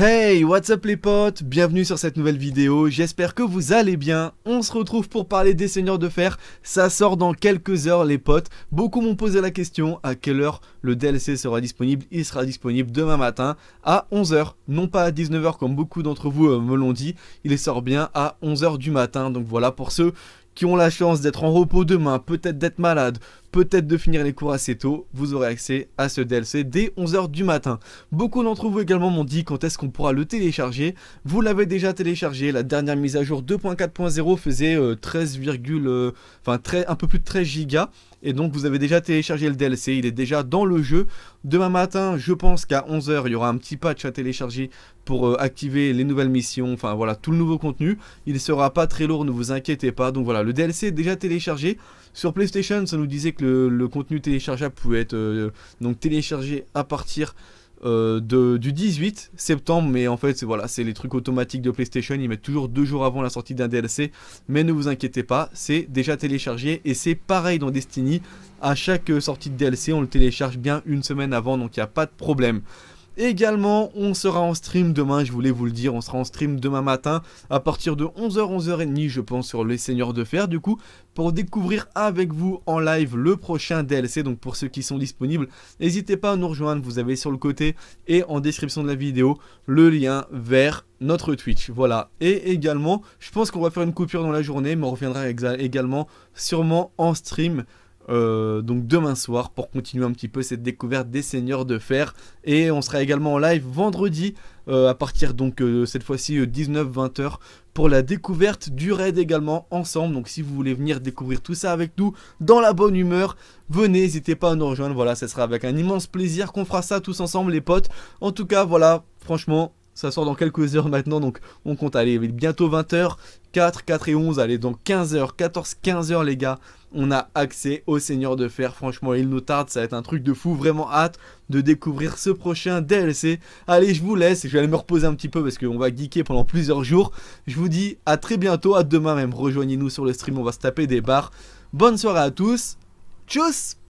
Hey, what's up les potes Bienvenue sur cette nouvelle vidéo, j'espère que vous allez bien. On se retrouve pour parler des Seigneurs de Fer, ça sort dans quelques heures les potes. Beaucoup m'ont posé la question à quelle heure le DLC sera disponible. Il sera disponible demain matin à 11h, non pas à 19h comme beaucoup d'entre vous euh, me l'ont dit. Il sort bien à 11h du matin, donc voilà pour ceux qui ont la chance d'être en repos demain, peut-être d'être malade, peut-être de finir les cours assez tôt, vous aurez accès à ce DLC dès 11h du matin. Beaucoup d'entre vous également m'ont dit quand est-ce qu'on pourra le télécharger. Vous l'avez déjà téléchargé, la dernière mise à jour 2.4.0 faisait 13, euh, euh, enfin un peu plus de 13 gigas. Et donc vous avez déjà téléchargé le DLC, il est déjà dans le jeu. Demain matin, je pense qu'à 11h, il y aura un petit patch à télécharger pour euh, activer les nouvelles missions, enfin voilà, tout le nouveau contenu. Il ne sera pas très lourd, ne vous inquiétez pas. Donc voilà, le DLC est déjà téléchargé. Sur PlayStation, ça nous disait le, contenu téléchargeable pouvait être euh, donc téléchargé à partir euh, du 18 septembre, mais en fait, c'est voilà, c'est les trucs automatiques de PlayStation. Ils mettent toujours deux jours avant la sortie d'un DLC, mais ne vous inquiétez pas, c'est déjà téléchargé et c'est pareil dans Destiny. À chaque euh, sortie de DLC, on le télécharge bien une semaine avant, donc il n'y a pas de problème. Également, on sera en stream demain, je voulais vous le dire, on sera en stream demain matin à partir de 11h, 11h30 je pense sur Les Seigneurs de Fer du coup pour découvrir avec vous en live le prochain DLC. Donc pour ceux qui sont disponibles, n'hésitez pas à nous rejoindre, vous avez sur le côté et en description de la vidéo le lien vers notre Twitch, voilà. Et également, je pense qu'on va faire une coupure dans la journée, mais on reviendra également sûrement en stream euh, donc demain soir pour continuer un petit peu cette découverte des seigneurs de fer. Et on sera également en live vendredi euh, à partir donc euh, cette fois-ci 19-20h pour la découverte du raid également ensemble. Donc si vous voulez venir découvrir tout ça avec nous dans la bonne humeur, venez, n'hésitez pas à nous rejoindre. Voilà, ça sera avec un immense plaisir qu'on fera ça tous ensemble les potes. En tout cas, voilà, franchement, ça sort dans quelques heures maintenant, donc on compte. aller bientôt 20h, 4, 4 et 11, allez, dans 15h, 14, 15h les gars, on a accès au Seigneur de Fer. Franchement, il nous tarde, ça va être un truc de fou, vraiment hâte de découvrir ce prochain DLC. Allez, je vous laisse, je vais aller me reposer un petit peu parce qu'on va geeker pendant plusieurs jours. Je vous dis à très bientôt, à demain même, rejoignez-nous sur le stream, on va se taper des bars. Bonne soirée à tous, tchuss